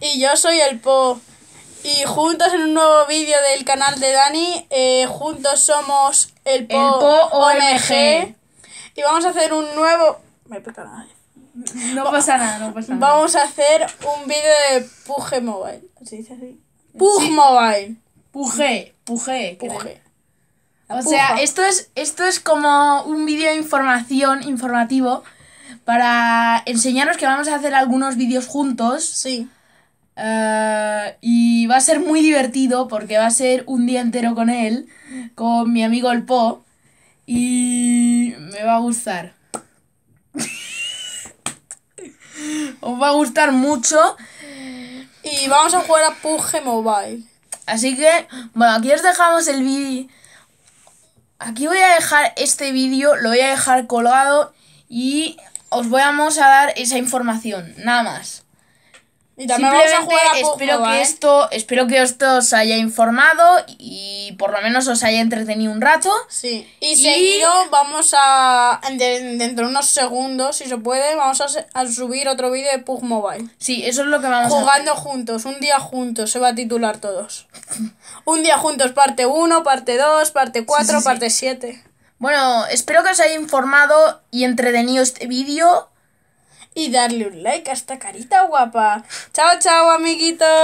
Y yo soy el Po. Y juntos en un nuevo vídeo del canal de Dani, eh, juntos somos el Po, po OMG. Y vamos a hacer un nuevo... Me nada. No pasa nada, no pasa nada. Vamos a hacer un vídeo de Puge Mobile. ¿Se dice así? Pug Mobile. Puge, Puge. O sea, esto es, esto es como un vídeo de información, informativo para enseñaros que vamos a hacer algunos vídeos juntos. Sí. Eh, y va a ser muy divertido porque va a ser un día entero con él, con mi amigo el Po. Y me va a gustar. Os va a gustar mucho. Y vamos a jugar a PUBG Mobile. Así que, bueno, aquí os dejamos el vídeo. Aquí voy a dejar este vídeo, lo voy a dejar colgado y os vamos a dar esa información, nada más. Y también vamos a jugar a espero que esto, espero que esto os haya informado y por lo menos os haya entretenido un rato. Sí. Y, seguido vamos a dentro de unos segundos, si se puede, vamos a, subir otro vídeo de Pug Mobile. Sí, eso es lo que vamos Jugando a hacer. juntos, un día juntos, se va a titular todos. un día juntos, parte 1, parte 2, parte 4, parte 7. Bueno, espero que os haya informado y entretenido este vídeo. Y darle un like a esta carita guapa. Chao, chao, amiguitos.